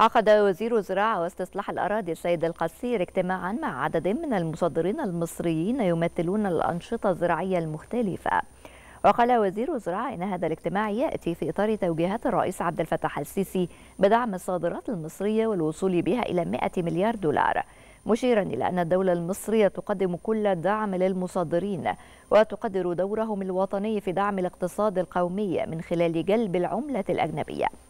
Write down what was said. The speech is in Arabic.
عقد وزير الزراعة واستصلاح الأراضي السيد القصير اجتماعا مع عدد من المصدرين المصريين يمثلون الأنشطة الزراعية المختلفة وقال وزير الزراعة إن هذا الاجتماع يأتي في إطار توجيهات الرئيس عبد الفتاح السيسي بدعم الصادرات المصرية والوصول بها إلى 100 مليار دولار مشيرا إلى أن الدولة المصرية تقدم كل الدعم للمصدرين وتقدر دورهم الوطني في دعم الاقتصاد القومي من خلال جلب العملة الأجنبية